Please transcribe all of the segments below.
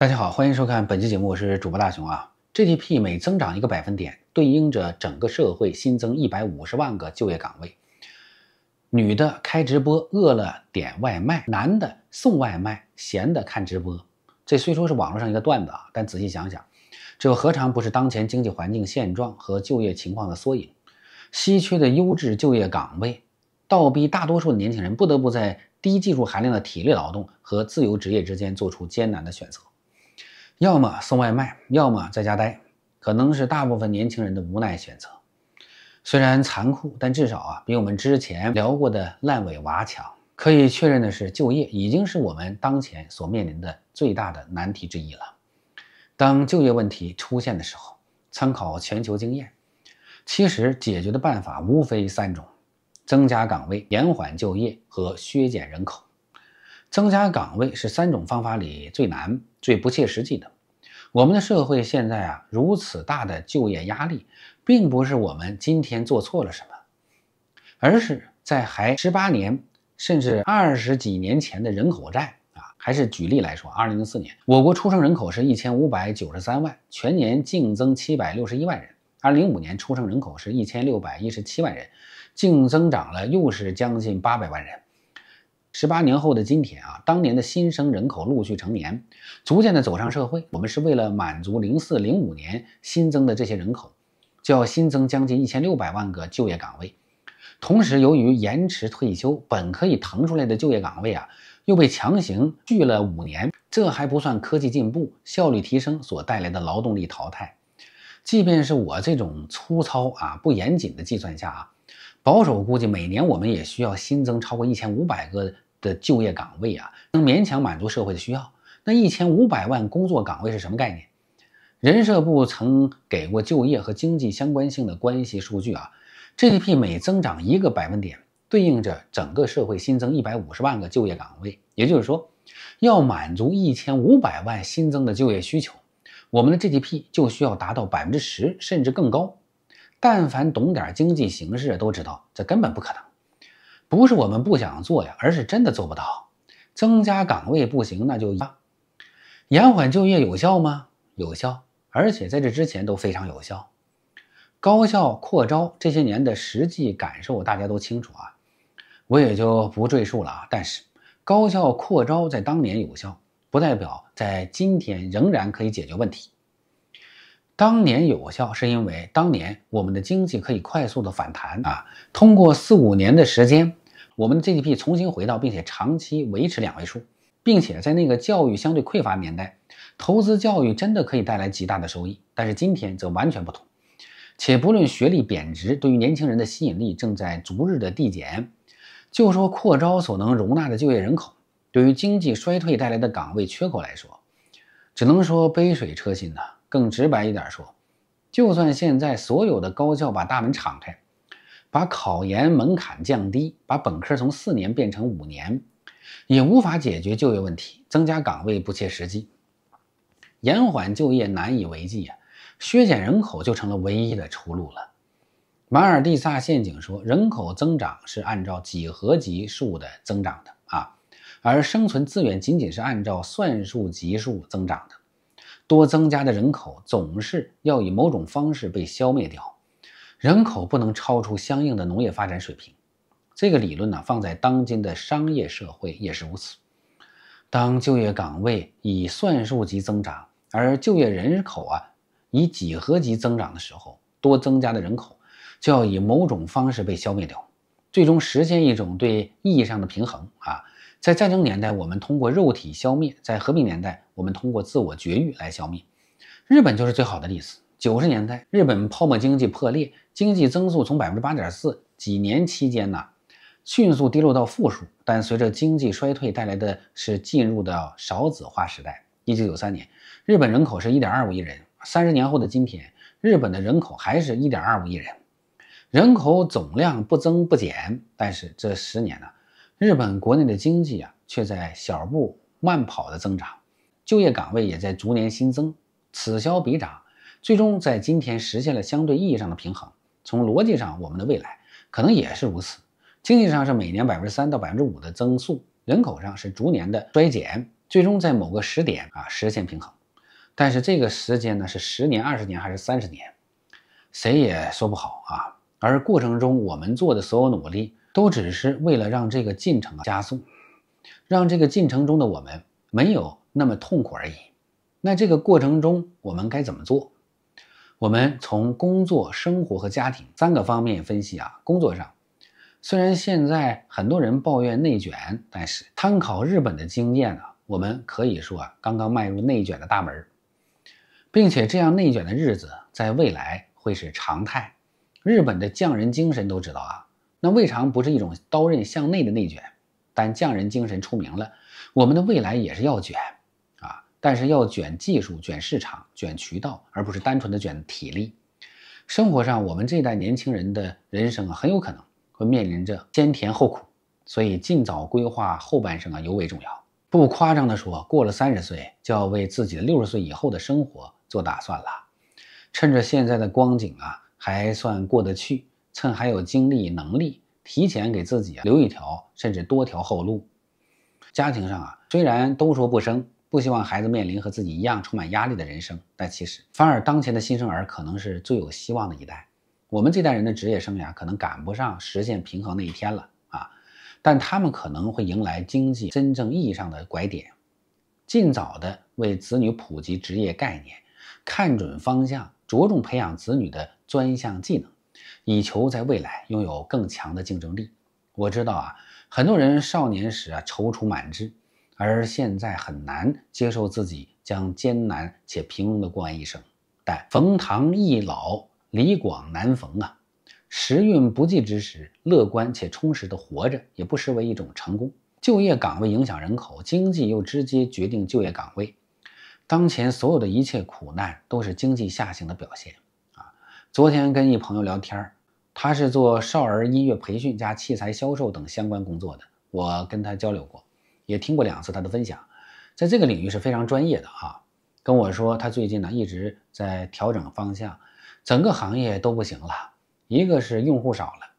大家好，欢迎收看本期节目，我是主播大熊啊。GDP 每增长一个百分点，对应着整个社会新增一百五十万个就业岗位。女的开直播，饿了点外卖，男的送外卖，闲的看直播。这虽说是网络上一个段子啊，但仔细想想，这又何尝不是当前经济环境现状和就业情况的缩影？稀缺的优质就业岗位，倒逼大多数年轻人不得不在低技术含量的体力劳动和自由职业之间做出艰难的选择。要么送外卖，要么在家待，可能是大部分年轻人的无奈选择。虽然残酷，但至少啊，比我们之前聊过的烂尾娃强。可以确认的是，就业已经是我们当前所面临的最大的难题之一了。当就业问题出现的时候，参考全球经验，其实解决的办法无非三种：增加岗位、延缓就业和削减人口。增加岗位是三种方法里最难、最不切实际的。我们的社会现在啊，如此大的就业压力，并不是我们今天做错了什么，而是在还十八年甚至二十几年前的人口债啊。还是举例来说，二零零四年我国出生人口是一千五百九十三万，全年净增七百六十一万人；二零零五年出生人口是一千六百一十七万人，净增长了又是将近八百万人。十八年后的今天啊，当年的新生人口陆续成年，逐渐的走上社会。我们是为了满足零四零五年新增的这些人口，就要新增将近一千六百万个就业岗位。同时，由于延迟退休，本可以腾出来的就业岗位啊，又被强行拒了五年。这还不算科技进步、效率提升所带来的劳动力淘汰。即便是我这种粗糙啊、不严谨的计算下啊，保守估计每年我们也需要新增超过一千五百个。的就业岗位啊，能勉强满足社会的需要。那一千五百万工作岗位是什么概念？人社部曾给过就业和经济相关性的关系数据啊，GDP 每增长一个百分点，对应着整个社会新增一百五十万个就业岗位。也就是说，要满足一千五百万新增的就业需求，我们的 GDP 就需要达到百分之十甚至更高。但凡懂点经济形势，都知道这根本不可能。不是我们不想做呀，而是真的做不到。增加岗位不行，那就延缓就业有效吗？有效，而且在这之前都非常有效。高校扩招这些年的实际感受大家都清楚啊，我也就不赘述了啊。但是，高校扩招在当年有效，不代表在今天仍然可以解决问题。当年有效是因为当年我们的经济可以快速的反弹啊，通过四五年的时间，我们的 GDP 重新回到并且长期维持两位数，并且在那个教育相对匮乏年代，投资教育真的可以带来极大的收益。但是今天则完全不同，且不论学历贬值对于年轻人的吸引力正在逐日的递减，就说扩招所能容纳的就业人口，对于经济衰退带来的岗位缺口来说，只能说杯水车薪呐。更直白一点说，就算现在所有的高校把大门敞开，把考研门槛降低，把本科从四年变成五年，也无法解决就业问题，增加岗位不切实际，延缓就业难以为继啊，削减人口就成了唯一的出路了。马尔蒂萨陷阱说，人口增长是按照几何级数的增长的啊，而生存资源仅仅是按照算术级数增长的。多增加的人口总是要以某种方式被消灭掉，人口不能超出相应的农业发展水平。这个理论呢，放在当今的商业社会也是如此。当就业岗位以算术级增长，而就业人口啊以几何级增长的时候，多增加的人口就要以某种方式被消灭掉，最终实现一种对意义上的平衡啊。在战争年代，我们通过肉体消灭；在和平年代，我们通过自我绝育来消灭。日本就是最好的例子。九十年代，日本泡沫经济破裂，经济增速从百分之八点四，几年期间呢，迅速低落到负数。但随着经济衰退带来的，是进入到少子化时代。一九九三年，日本人口是一点二五亿人；三十年后的今天，日本的人口还是一点二五亿人，人口总量不增不减。但是这十年呢？日本国内的经济啊，却在小步慢跑的增长，就业岗位也在逐年新增，此消彼长，最终在今天实现了相对意义上的平衡。从逻辑上，我们的未来可能也是如此：经济上是每年百分之三到百分之五的增速，人口上是逐年的衰减，最终在某个时点啊实现平衡。但是这个时间呢，是十年、二十年还是三十年，谁也说不好啊。而过程中，我们做的所有努力。都只是为了让这个进程啊加速，让这个进程中的我们没有那么痛苦而已。那这个过程中我们该怎么做？我们从工作、生活和家庭三个方面分析啊。工作上，虽然现在很多人抱怨内卷，但是参考日本的经验啊，我们可以说啊，刚刚迈入内卷的大门，并且这样内卷的日子在未来会是常态。日本的匠人精神都知道啊。那未尝不是一种刀刃向内的内卷，但匠人精神出名了，我们的未来也是要卷啊，但是要卷技术、卷市场、卷渠道，而不是单纯的卷体力。生活上，我们这代年轻人的人生啊，很有可能会面临着先甜后苦，所以尽早规划后半生啊尤为重要。不夸张的说，过了三十岁就要为自己的六十岁以后的生活做打算了，趁着现在的光景啊，还算过得去。趁还有精力能力，提前给自己留一条甚至多条后路。家庭上啊，虽然都说不生，不希望孩子面临和自己一样充满压力的人生，但其实反而当前的新生儿可能是最有希望的一代。我们这代人的职业生涯可能赶不上实现平衡那一天了啊，但他们可能会迎来经济真正意义上的拐点。尽早的为子女普及职业概念，看准方向，着重培养子女的专项技能。以求在未来拥有更强的竞争力。我知道啊，很多人少年时啊踌躇满志，而现在很难接受自己将艰难且平庸的过完一生。但冯唐易老，李广难逢啊。时运不济之时，乐观且充实的活着，也不失为一种成功。就业岗位影响人口，经济又直接决定就业岗位。当前所有的一切苦难，都是经济下行的表现。昨天跟一朋友聊天他是做少儿音乐培训加器材销售等相关工作的。我跟他交流过，也听过两次他的分享，在这个领域是非常专业的哈。跟我说他最近呢一直在调整方向，整个行业都不行了，一个是用户少了，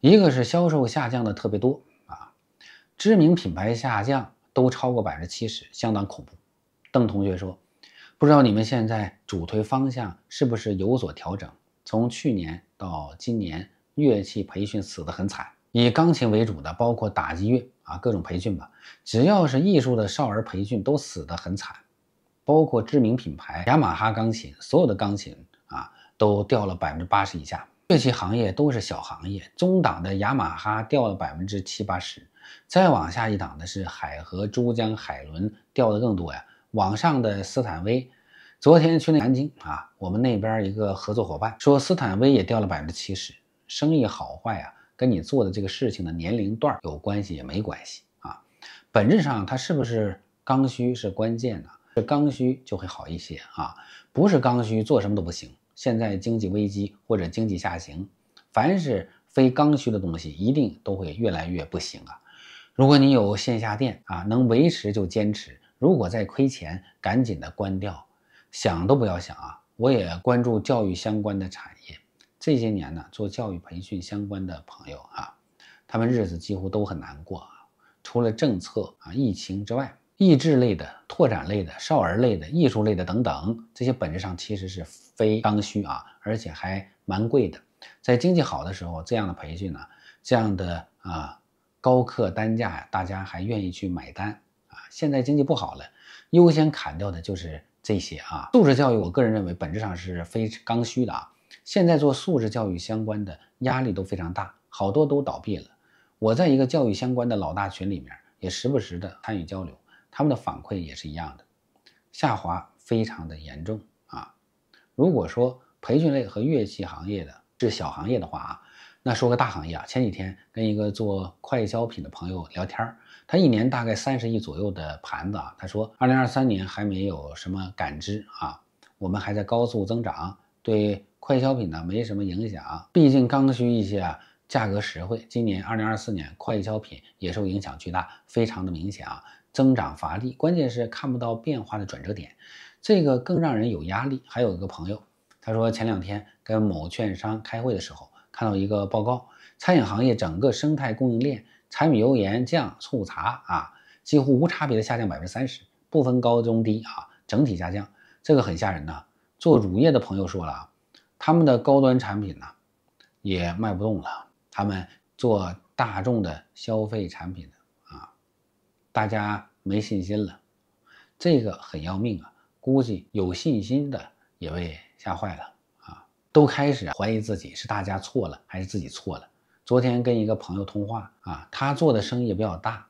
一个是销售下降的特别多啊，知名品牌下降都超过百分之七十，相当恐怖。邓同学说。不知道你们现在主推方向是不是有所调整？从去年到今年，乐器培训死得很惨，以钢琴为主的，包括打击乐啊，各种培训吧，只要是艺术的少儿培训都死得很惨，包括知名品牌雅马哈钢琴，所有的钢琴啊都掉了百分之八十以下。乐器行业都是小行业，中档的雅马哈掉了百分之七八十，再往下一档的是海河、珠江海伦掉的更多呀。网上的斯坦威，昨天去那南京啊，我们那边一个合作伙伴说，斯坦威也掉了百分之七十。生意好坏啊，跟你做的这个事情的年龄段有关系也没关系啊。本质上，它是不是刚需是关键的，是刚需就会好一些啊。不是刚需做什么都不行。现在经济危机或者经济下行，凡是非刚需的东西一定都会越来越不行啊。如果你有线下店啊，能维持就坚持。如果在亏钱，赶紧的关掉，想都不要想啊！我也关注教育相关的产业，这些年呢，做教育培训相关的朋友啊，他们日子几乎都很难过啊。除了政策啊、疫情之外，益智类的、拓展类的、少儿类的、艺术类的等等，这些本质上其实是非刚需啊，而且还蛮贵的。在经济好的时候，这样的培训呢，这样的啊高客单价呀，大家还愿意去买单。现在经济不好了，优先砍掉的就是这些啊。素质教育，我个人认为本质上是非刚需的啊。现在做素质教育相关的压力都非常大，好多都倒闭了。我在一个教育相关的老大群里面，也时不时的参与交流，他们的反馈也是一样的，下滑非常的严重啊。如果说培训类和乐器行业的是小行业的话啊，那说个大行业啊，前几天跟一个做快消品的朋友聊天儿。他一年大概三十亿左右的盘子啊，他说二零二三年还没有什么感知啊，我们还在高速增长，对快消品呢没什么影响，毕竟刚需一些啊，价格实惠。今年二零二四年快消品也受影响巨大，非常的明显啊，增长乏力，关键是看不到变化的转折点，这个更让人有压力。还有一个朋友，他说前两天跟某券商开会的时候看到一个报告，餐饮行业整个生态供应链。柴米油盐酱醋茶啊，几乎无差别的下降百分之三十，不分高中低啊，整体下降，这个很吓人呐。做乳业的朋友说了啊，他们的高端产品呢也卖不动了，他们做大众的消费产品啊，大家没信心了，这个很要命啊。估计有信心的也被吓坏了啊，都开始怀疑自己是大家错了还是自己错了。昨天跟一个朋友通话啊，他做的生意也比较大，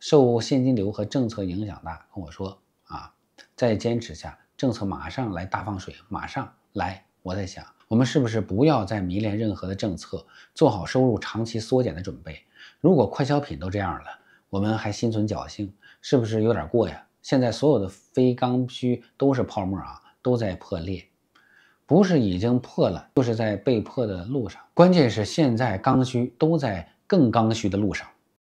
受现金流和政策影响大。跟我说啊，再坚持下，政策马上来大放水，马上来。我在想，我们是不是不要再迷恋任何的政策，做好收入长期缩减的准备？如果快消品都这样了，我们还心存侥幸，是不是有点过呀？现在所有的非刚需都是泡沫啊，都在破裂。不是已经破了，就是在被破的路上。关键是现在刚需都在更刚需的路上。